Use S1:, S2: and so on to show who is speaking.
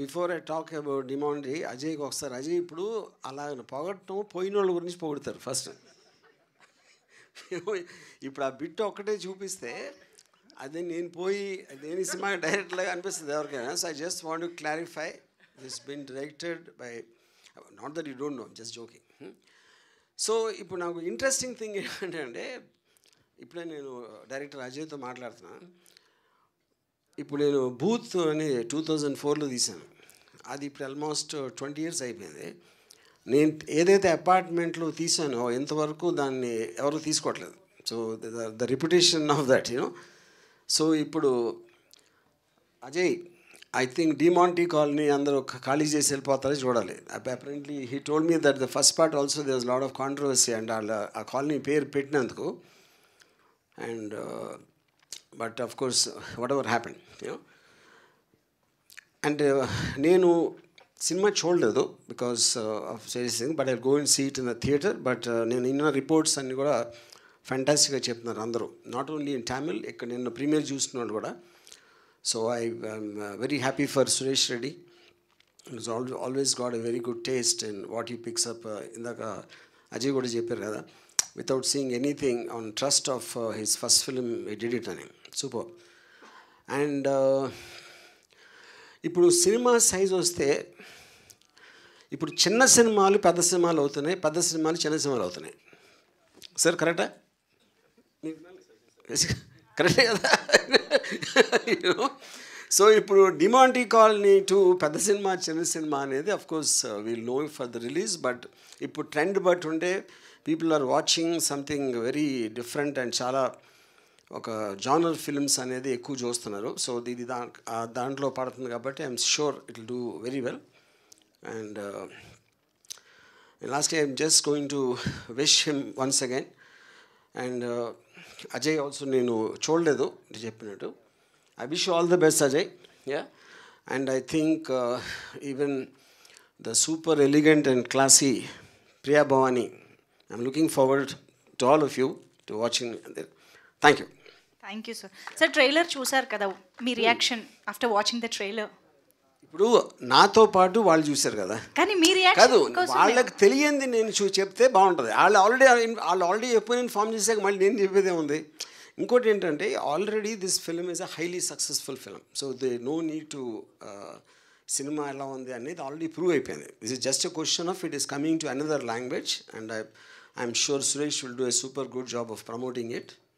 S1: before I talk about డిమాండరీ అజయ్కి ఒకసారి అజయ్ ఇప్పుడు అలా పొగడటం పోయిన వాళ్ళ గురించి పొగుడతారు ఫస్ట్ ఇప్పుడు ఆ బిట్ ఒక్కటే చూపిస్తే అదే నేను పోయి నేను సినిమా డైరెక్ట్గా అనిపిస్తుంది ఎవరికైనా so I just want to clarify this been directed by not that you don't know just joking so ఇప్పుడు నాకు ఇంట్రెస్టింగ్ థింగ్ ఏంటంటే ఇప్పుడే నేను డైరెక్టర్ అజయ్తో మాట్లాడుతున్నాను ఇప్పుడు నేను బూత్ అని టూ థౌజండ్ ఫోర్లో తీశాను అది ఇప్పుడు ఆల్మోస్ట్ ట్వంటీ ఇయర్స్ అయిపోయింది నేను ఏదైతే అపార్ట్మెంట్లో తీసానో ఇంతవరకు దాన్ని ఎవరు తీసుకోవట్లేదు so the reputation of that you know so ఇప్పుడు అజయ్ ఐ థింక్ డిమాంటీ కాలనీ అందరూ ఖాళీ చేసి వెళ్ళిపోతారో చూడాలి apparently he told me that the first part also does lot of controversy and వాళ్ళ ఆ కాలనీ పేరు పెట్టినందుకు and but of course whatever happen and నేను సినిమా చూడలేదు because of sing but I going seat in the theatre but నేను ఇన్న reports అన్నీ కూడా ఫ్యాంటాస్టిక్గా చెప్తున్నారు అందరూ నాట్ ఓన్లీ ఇన్ టామిల్ ఇక్కడ నిన్న ప్రీమియర్ చూస్తున్నాడు కూడా so I very happy for Suresh Reddy it's all always got a very good taste and what he picks up ఇందాక అజయ్ కూడా చెప్పారు కదా without seeing anything on trust of his first film edit అని super and ఇప్పుడు cinema size వస్తే ఇప్పుడు చిన్న సినిమాలు పెద్ద సినిమాలు అవుతున్నాయి పెద్ద సినిమాలు చిన్న సినిమాలు అవుతున్నాయి సార్ కరెక్టా కరెక్టే కదా సో ఇప్పుడు డిమాంటీ కాలనీ టు పెద్ద సినిమా చిన్న సినిమా అనేది of course we'll know for the release but ఇప్పుడు ట్రెండ్ బట్ ఉండే people are watching something very different and చాలా ఒక జానర్ ఫిల్మ్స్ అనేది ఎక్కువ చూస్తున్నారు సో ఇది దా దాంట్లో పడుతుంది కాబట్టి I'm sure it do very well and last I'm just going to wish him once again and Ajay also నేను చూడలేదు చెప్పినట్టు I wish all the best Ajay yeah and I think even the super elegant and classy Priya Bhavani I'm looking forward to all of you to watching there thank you thank you sir sir trailer చూసారు కదా మీ reaction after watching the trailer ఇప్పుడు నాతో పాటు వాళ్ళు చూశారు కదా కానీ మీరు కాదు వాళ్ళకి తెలియంది నేను చెప్తే బాగుంటుంది వాళ్ళు ఆల్రెడీ వాళ్ళు ఆల్రెడీ ఎప్పుడు నేను ఫామ్ చేశాక మళ్ళీ నేను చెప్పేదే ఉంది ఇంకోటి ఏంటంటే already this film is a highly successful film so they no need to cinema ఎలా ఉంది అనేది ఆల్రెడీ ప్రూవ్ అయిపోయింది this is just a question of it is coming to another language and I I'm sure Suresh will do a super good job of promoting it